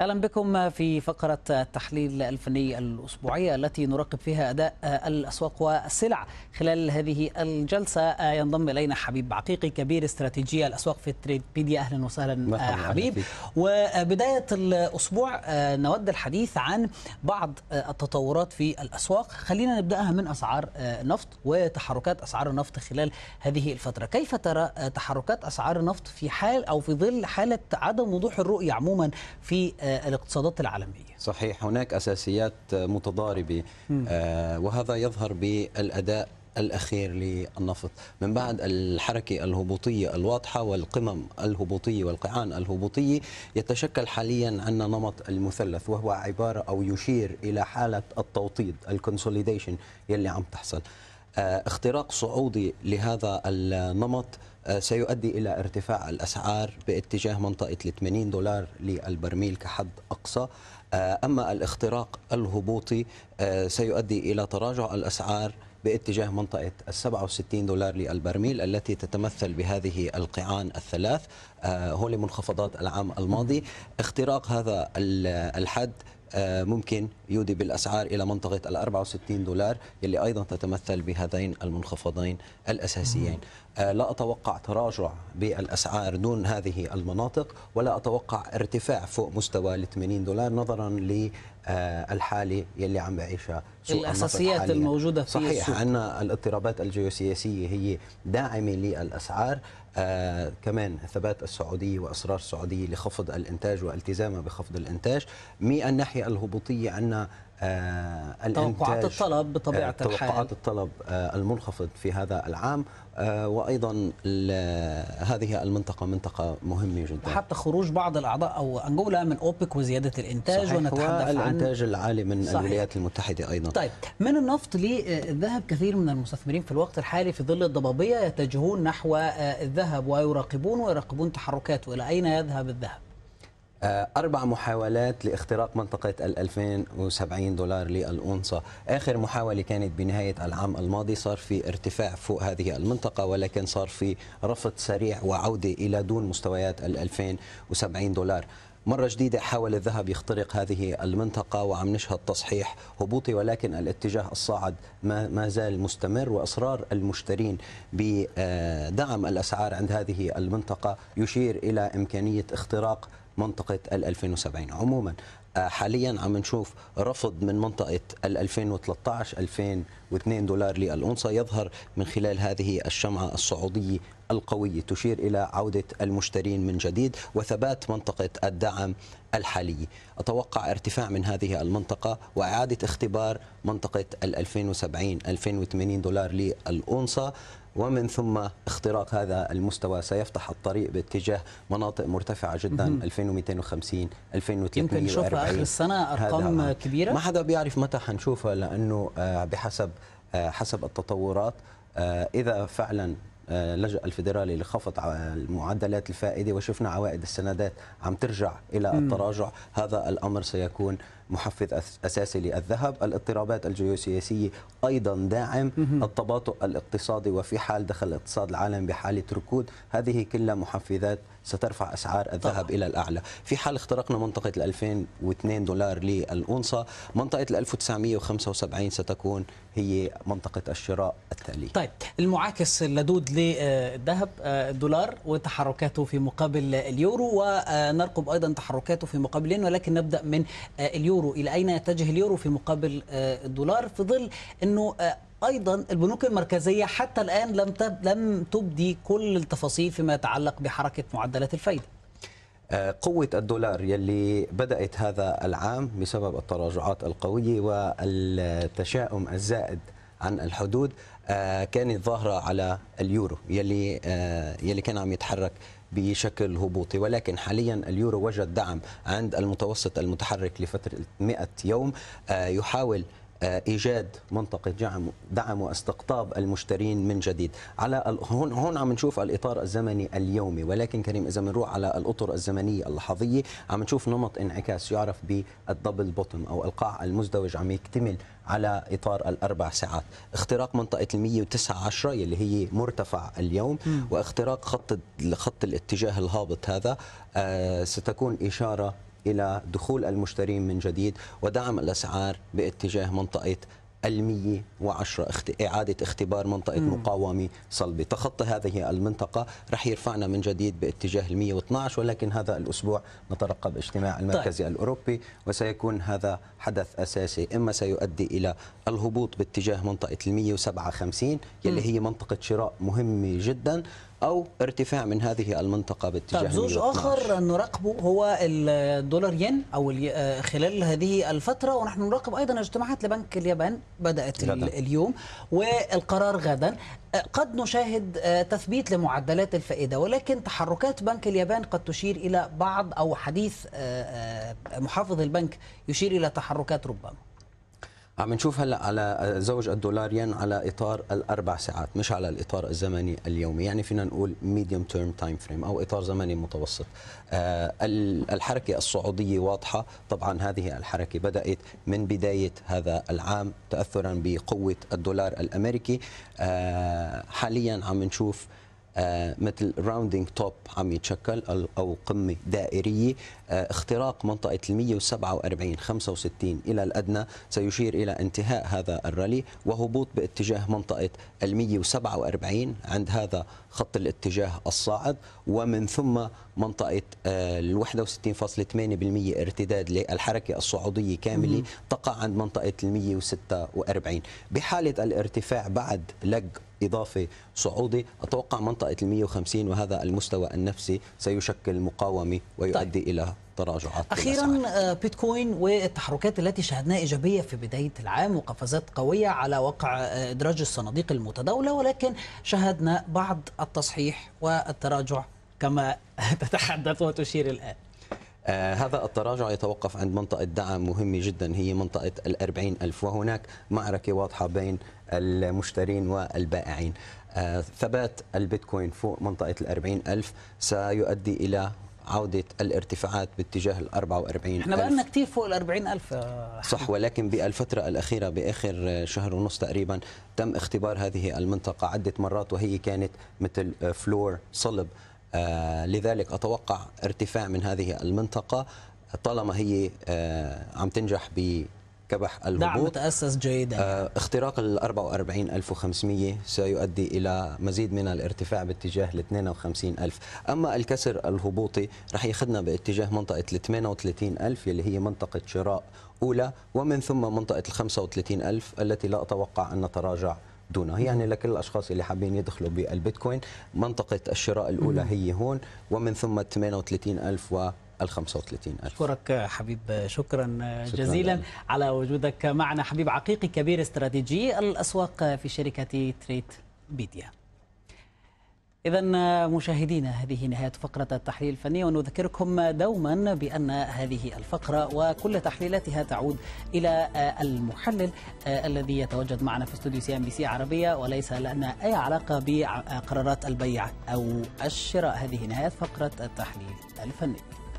اهلا بكم في فقره التحليل الفني الاسبوعيه التي نراقب فيها اداء الاسواق والسلع خلال هذه الجلسه ينضم الينا حبيب عقيقي كبير استراتيجيه الاسواق في تريدبيديا اهلا وسهلا آه، حبيب وبدايه الاسبوع آه، نود الحديث عن بعض آه، التطورات في الاسواق خلينا نبداها من اسعار النفط وتحركات اسعار النفط خلال هذه الفتره كيف ترى تحركات اسعار النفط في حال او في ظل حاله عدم وضوح الرؤيه عموما في الاقتصادات العالمية صحيح هناك أساسيات متضاربة آه، وهذا يظهر بالأداء الأخير للنفط من بعد الحركة الهبوطية الواضحة والقمم الهبوطية والقيعان الهبوطية يتشكل حاليا عندنا نمط المثلث وهو عبارة أو يشير إلى حالة التوطيد الكونسوليديشن يلي عم تحصل آه، اختراق صعودي لهذا النمط آه، سيؤدي إلى ارتفاع الأسعار باتجاه منطقة 80 دولار للبرميل كحد أقصى آه، أما الاختراق الهبوطي سيؤدي إلى تراجع الأسعار باتجاه منطقة ال 67 دولار للبرميل التي تتمثل بهذه القيعان الثلاث هو لمنخفضات العام الماضي اختراق هذا الحد آه، ممكن يودي بالاسعار الى منطقه ال 64 دولار يلي ايضا تتمثل بهذين المنخفضين الاساسيين آه، لا اتوقع تراجع بالاسعار دون هذه المناطق ولا اتوقع ارتفاع فوق مستوى ال 80 دولار نظرا آه، الحاله يلي عم بعيشها سوء الاساسيات الموجوده في صحيح السوق. ان الاضطرابات الجيوسياسيه هي داعمه للاسعار آه كمان ثبات السعوديه واصرار السعوديه لخفض الانتاج والتزامها بخفض الانتاج من الناحيه الهبوطيه عندنا آه، توقعات الطلب آه، بطبيعة الحال توقعات الطلب آه، المنخفض في هذا العام وأيضا هذه المنطقة منطقة مهمة جدا حتى خروج بعض الأعضاء أو أنجولا من أوبك وزيادة الإنتاج صحيح ونتحدث عن الإنتاج العالي من صحيح. الولايات المتحدة أيضا طيب من النفط للذهب كثير من المستثمرين في الوقت الحالي في ظل الضبابية يتجهون نحو الذهب ويراقبون ويراقبون تحركاته إلى أين يذهب الذهب آه، أربع محاولات لاختراق منطقة ال 2070 دولار للأونصة آخر محاولة كانت بنهاية العام الماضي صار في ارتفاع فوق هذه المنطقة ولكن صار في رفض سريع وعودة إلى دون مستويات ال 2070 دولار مرة جديدة حاول الذهب يخترق هذه المنطقة وعم نشهد تصحيح هبوطي ولكن الاتجاه الصاعد ما, زال مستمر وإصرار المشترين بدعم الأسعار عند هذه المنطقة يشير إلى إمكانية اختراق منطقة ال 2070 عموما آه، حاليا عم نشوف رفض من منطقة ال 2013 2002 دولار للأونصة يظهر من خلال هذه الشمعة الصعودية القوية تشير إلى عودة المشترين من جديد وثبات منطقة الدعم الحالية أتوقع ارتفاع من هذه المنطقة وإعادة اختبار منطقة ال 2070 2080 دولار للأونصة ومن ثم اختراق هذا المستوى سيفتح الطريق باتجاه مناطق مرتفعه جدا 2250 2340 يمكن نشوفها اخر السنه ارقام كبيره ما حدا بيعرف متى حنشوفها لانه آه، بحسب آه، حسب التطورات آه، اذا فعلا لجأ الفيدرالي لخفض معدلات الفائدة وشفنا عوائد السندات عم ترجع إلى التراجع هذا الأمر سيكون محفز أساسي للذهب الاضطرابات الجيوسياسية أيضا داعم التباطؤ الاقتصادي وفي حال دخل الاقتصاد العالمي بحالة ركود هذه كلها محفزات سترفع أسعار الذهب طبعا. إلى الأعلى في حال اخترقنا منطقة 2002 دولار للأونصة منطقة 1975 ستكون هي منطقة الشراء التالي طيب المعاكس اللدود للذهب آه، الدولار وتحركاته في مقابل اليورو ونرقب أيضا تحركاته في مقابلين ولكن نبدأ من آه، اليورو اليورو الى اين يتجه اليورو في مقابل آه، الدولار في ظل انه آه، ايضا البنوك المركزيه حتى الان لم لم تبدي كل التفاصيل فيما يتعلق بحركه معدلات الفايده آه، قوة الدولار يلي بدأت هذا العام بسبب التراجعات القوية والتشاؤم الزائد عن الحدود كانت ظاهرة على اليورو يلي يلي كان عم يتحرك بشكل هبوطي ولكن حاليا اليورو وجد دعم عند المتوسط المتحرك لفترة 100 يوم آه، يحاول ايجاد منطقه دعم دعم واستقطاب المشترين من جديد على هون هون عم نشوف الاطار الزمني اليومي ولكن كريم اذا بنروح على الاطر الزمنيه اللحظيه عم نشوف نمط انعكاس يعرف بالدبل بوتم او القاع المزدوج عم يكتمل على اطار الاربع ساعات اختراق منطقه ال 109 10 اللي هي مرتفع اليوم م. واختراق خط خط الاتجاه الهابط هذا آه ستكون اشاره إلى دخول المشترين من جديد ودعم الأسعار باتجاه منطقة المية وعشرة إعادة اختبار منطقة مم. مقاومة صلبة تخطي هذه المنطقة رح يرفعنا من جديد باتجاه المية واثناش ولكن هذا الأسبوع نترقب اجتماع المركزي طيب. الأوروبي وسيكون هذا حدث أساسي إما سيؤدي إلى الهبوط باتجاه منطقة المية وسبعة خمسين يلي مم. هي منطقة شراء مهمة جداً او ارتفاع من هذه المنطقه باتجاه طيب زوج اخر نراقبه هو الدولار ين او آه، خلال هذه الفتره ونحن نراقب ايضا اجتماعات لبنك اليابان بدات غدا. اليوم والقرار غدا آه، قد نشاهد آه، تثبيت لمعدلات الفائده ولكن تحركات بنك اليابان قد تشير الى بعض او حديث محافظ البنك يشير الى تحركات ربما عم نشوف هلا على زوج الدولار ين على اطار الاربع ساعات مش على الاطار الزمني اليومي يعني فينا نقول ميديوم تيرم تايم فريم او اطار زمني متوسط آه، الحركه الصعوديه واضحه طبعا هذه الحركه بدات من بدايه هذا العام تاثرا بقوه الدولار الامريكي آه، حاليا عم نشوف آه، مثل راوندينج توب عم يتشكل او قمه دائريه آه، اختراق منطقه ال 147 65 الى الادنى سيشير الى انتهاء هذا الرالي وهبوط باتجاه منطقه ال 147 عند هذا خط الاتجاه الصاعد ومن ثم منطقه آه، ال 61.8% ارتداد للحركه الصعوديه كامله تقع عند منطقه ال 146 بحاله الارتفاع بعد لج إضافة صعودي أتوقع منطقة ال 150 وهذا المستوى النفسي سيشكل مقاومة ويؤدي طيب. إلى تراجعات أخيرا آه، بيتكوين والتحركات التي شاهدناها إيجابية في بداية العام وقفزات قوية على وقع آه، إدراج الصناديق المتداولة ولكن شاهدنا بعض التصحيح والتراجع كما تتحدث وتشير الآن آه هذا التراجع يتوقف عند منطقة دعم مهمة جدا هي منطقة الأربعين ألف وهناك معركة واضحة بين المشترين والبائعين آه ثبات البيتكوين فوق منطقة الأربعين ألف سيؤدي إلى عودة الارتفاعات باتجاه ال 44 احنا بقالنا كثير فوق ال 40 ألف آه، صح ولكن بالفترة الأخيرة بآخر شهر ونص تقريبا تم اختبار هذه المنطقة عدة مرات وهي كانت مثل فلور آه، صلب آه، لذلك أتوقع ارتفاع من هذه المنطقة طالما هي آه، عم تنجح كبح الهبوط دعم تأسس جيدا آه، اختراق ال 44500 سيؤدي إلى مزيد من الارتفاع باتجاه ال 52000 أما الكسر الهبوطي رح ياخذنا باتجاه منطقة ال 38000 اللي هي منطقة شراء أولى ومن ثم منطقة ال 35000 التي لا أتوقع أن نتراجع دونها يعني لكل الاشخاص اللي حابين يدخلوا بالبيتكوين منطقه الشراء الاولى هي هون ومن ثم 38000 و ال 35 ألف أشكرك حبيب شكرا, شكرا جزيلا لأنا. على وجودك معنا حبيب عقيقي كبير استراتيجي الأسواق في شركة تريت بيديا إذا مشاهدينا هذه نهاية فقرة التحليل الفني ونذكركم دوما بأن هذه الفقرة وكل تحليلاتها تعود إلى المحلل الذي يتواجد معنا في استوديو سي ام بي سي عربية وليس لنا أي علاقة بقرارات البيع أو الشراء هذه نهاية فقرة التحليل الفني